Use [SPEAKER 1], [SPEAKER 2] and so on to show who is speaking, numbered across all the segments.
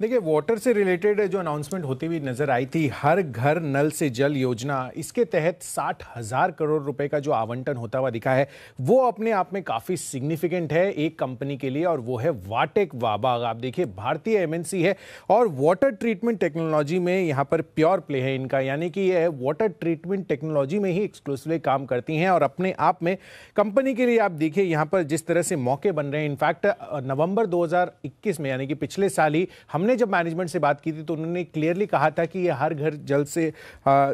[SPEAKER 1] देखिए वाटर से रिलेटेड जो अनाउंसमेंट होती हुई नजर आई थी हर घर नल से जल योजना इसके तहत साठ हजार करोड़ रुपए का जो आवंटन होता हुआ दिखा है वो अपने आप में काफी सिग्निफिकेंट है एक कंपनी के लिए और वो है वाटेक वाबाग आप देखिए भारतीय एमएनसी है और वाटर ट्रीटमेंट टेक्नोलॉजी में यहाँ पर प्योर प्ले है इनका यानी कि यह वाटर ट्रीटमेंट टेक्नोलॉजी में ही एक्सक्लूसिवली काम करती हैं और अपने आप में कंपनी के लिए आप देखिए यहाँ पर जिस तरह से मौके बन रहे हैं इनफैक्ट नवंबर दो में यानी कि पिछले साल ही हमने हमने जब मैनेजमेंट से बात की थी तो उन्होंने क्लियरली कहा था कि ये हर घर जल से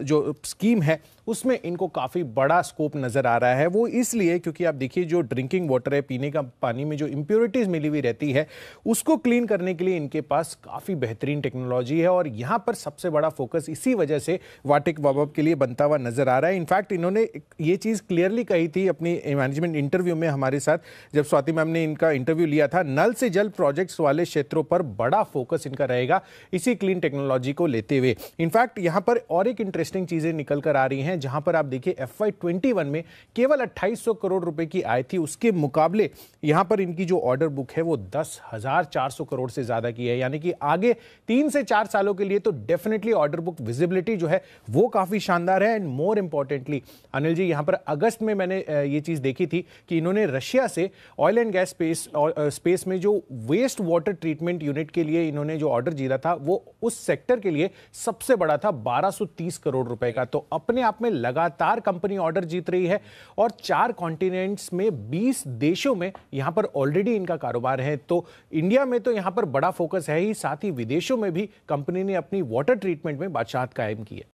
[SPEAKER 1] जो स्कीम है उसमें इनको काफ़ी बड़ा स्कोप नज़र आ रहा है वो इसलिए क्योंकि आप देखिए जो ड्रिंकिंग वाटर है पीने का पानी में जो इम्प्योरिटीज़ मिली हुई रहती है उसको क्लीन करने के लिए इनके पास काफ़ी बेहतरीन टेक्नोलॉजी है और यहाँ पर सबसे बड़ा फोकस इसी वजह से वाटिक वॉबअप के लिए बनता हुआ नज़र आ रहा है इनफैक्ट इन्होंने ये चीज़ क्लियरली कही थी अपनी मैनेजमेंट इंटरव्यू में हमारे साथ जब स्वाति मैम ने इनका इंटरव्यू लिया था नल से जल प्रोजेक्ट्स वाले क्षेत्रों पर बड़ा फोकस फोकस इनका रहेगा इसी क्लीन टेक्नोलॉजी को लेते हुए इनफैक्ट यहां पर और एक इंटरेस्टिंग चीज़ें निकल कर आ रही हैं जहां पर आप देखिए एफ में केवल अट्ठाईस करोड़ रुपए की आय थी उसके मुकाबले यहां पर इनकी जो ऑर्डर बुक है वो दस करोड़ से ज़्यादा की है यानी कि आगे तीन से चार सालों के लिए तो डेफिनेटली ऑर्डर बुक विजिबिलिटी जो है वो काफ़ी शानदार है and more importantly Anil ji यहां पर अगस्त में मैंने ये चीज़ देखी थी कि इन्होंने रशिया से oil and gas space space में जो वेस्ट वाटर ट्रीटमेंट यूनिट के लिए इन्होंने ने जो ऑर्डर जीता था वो उस सेक्टर के लिए सबसे बड़ा था 1230 करोड़ रुपए का तो अपने आप में लगातार कंपनी ऑर्डर जीत रही है और चार कॉन्टिनेंट्स में 20 देशों में यहां पर ऑलरेडी इनका कारोबार है तो इंडिया में तो यहां पर बड़ा फोकस है ही साथ ही विदेशों में भी कंपनी ने अपनी वाटर ट्रीटमेंट में बादशाह कायम की है